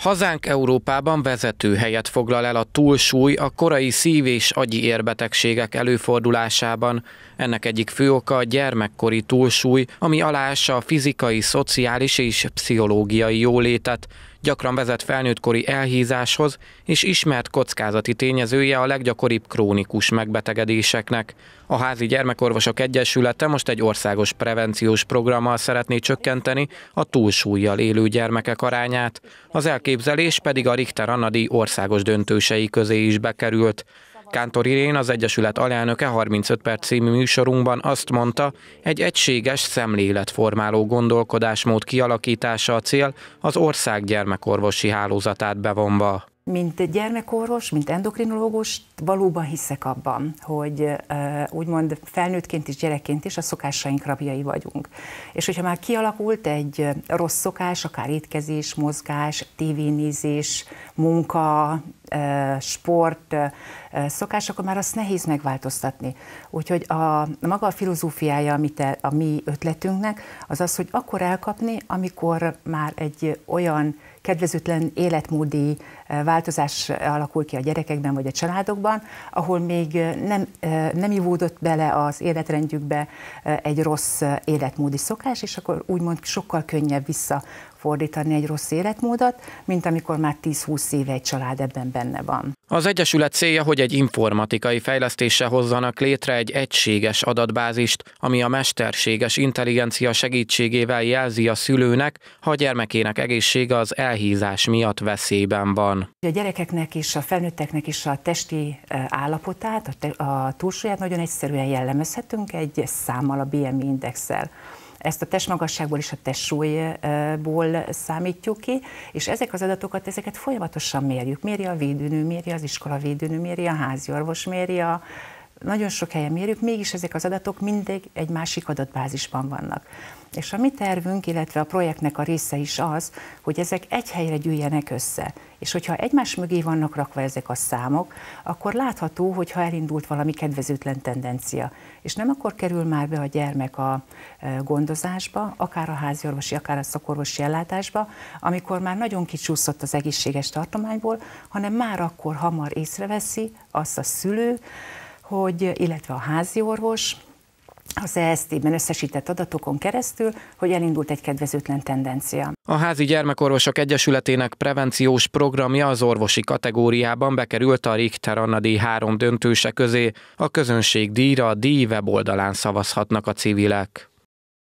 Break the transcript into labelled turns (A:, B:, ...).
A: Hazánk Európában vezető helyet foglal el a túlsúly a korai szív- és agyi érbetegségek előfordulásában. Ennek egyik fő oka a gyermekkori túlsúly, ami alása a fizikai, szociális és pszichológiai jólétet, gyakran vezet felnőttkori elhízáshoz, és ismert kockázati tényezője a leggyakoribb krónikus megbetegedéseknek. A Házi Gyermekorvosok Egyesülete most egy országos prevenciós programmal szeretné csökkenteni a túlsúlyjal élő gyermekek arányát. Az elképzelés pedig a Richter Annadi országos döntősei közé is bekerült. Kántor Irén, az Egyesület alelnöke 35 perc című műsorunkban azt mondta, egy egységes szemléletformáló gondolkodásmód kialakítása a cél az ország gyermekorvosi hálózatát bevonva
B: mint gyermekorvos, mint endokrinológus valóban hiszek abban, hogy úgymond felnőttként is, gyerekként is a szokásaink rabjai vagyunk. És hogyha már kialakult egy rossz szokás, akár étkezés, mozgás, tévénézés, munka, sport szokás, akkor már azt nehéz megváltoztatni. Úgyhogy a, maga a filozófiája amit a mi ötletünknek az az, hogy akkor elkapni, amikor már egy olyan kedvezőtlen életmódi eh, változás alakul ki a gyerekekben vagy a családokban, ahol még eh, nem, eh, nem ivódott bele az életrendjükbe egy rossz életmódi szokás, és akkor úgymond sokkal könnyebb visszafordítani egy rossz életmódot, mint amikor már 10-20 éve egy család ebben benne van.
A: Az Egyesület célja, hogy egy informatikai fejlesztése hozzanak létre egy egységes adatbázist, ami a mesterséges intelligencia segítségével jelzi a szülőnek, ha a gyermekének egészsége az elhízás miatt veszélyben van.
B: A gyerekeknek és a felnőtteknek is a testi állapotát, a, túlsúlyát nagyon egyszerűen jellemezhetünk egy számmal, a BMI indexel. Ezt a testmagasságból és a testsúlyból eh, számítjuk ki, és ezek az adatokat, ezeket folyamatosan mérjük. Méri a védőnő, méri az iskola védőnő, méri a háziorvos, méri a nagyon sok helyen mérjük, mégis ezek az adatok mindig egy másik adatbázisban vannak. És a mi tervünk, illetve a projektnek a része is az, hogy ezek egy helyre gyűjjenek össze. És hogyha egymás mögé vannak rakva ezek a számok, akkor látható, hogy ha elindult valami kedvezőtlen tendencia. És nem akkor kerül már be a gyermek a e, gondozásba, akár a háziorvosi, akár a szakorvosi ellátásba, amikor már nagyon kicsúszott az egészséges tartományból, hanem már akkor hamar észreveszi azt a szülő, hogy, illetve a házi orvos, az ESZT-ben összesített adatokon keresztül, hogy elindult egy kedvezőtlen tendencia.
A: A Házi Gyermekorvosok Egyesületének prevenciós programja az orvosi kategóriában bekerült a Richter Anna díj három döntőse közé. A közönség díjra a díj weboldalán szavazhatnak a civilek.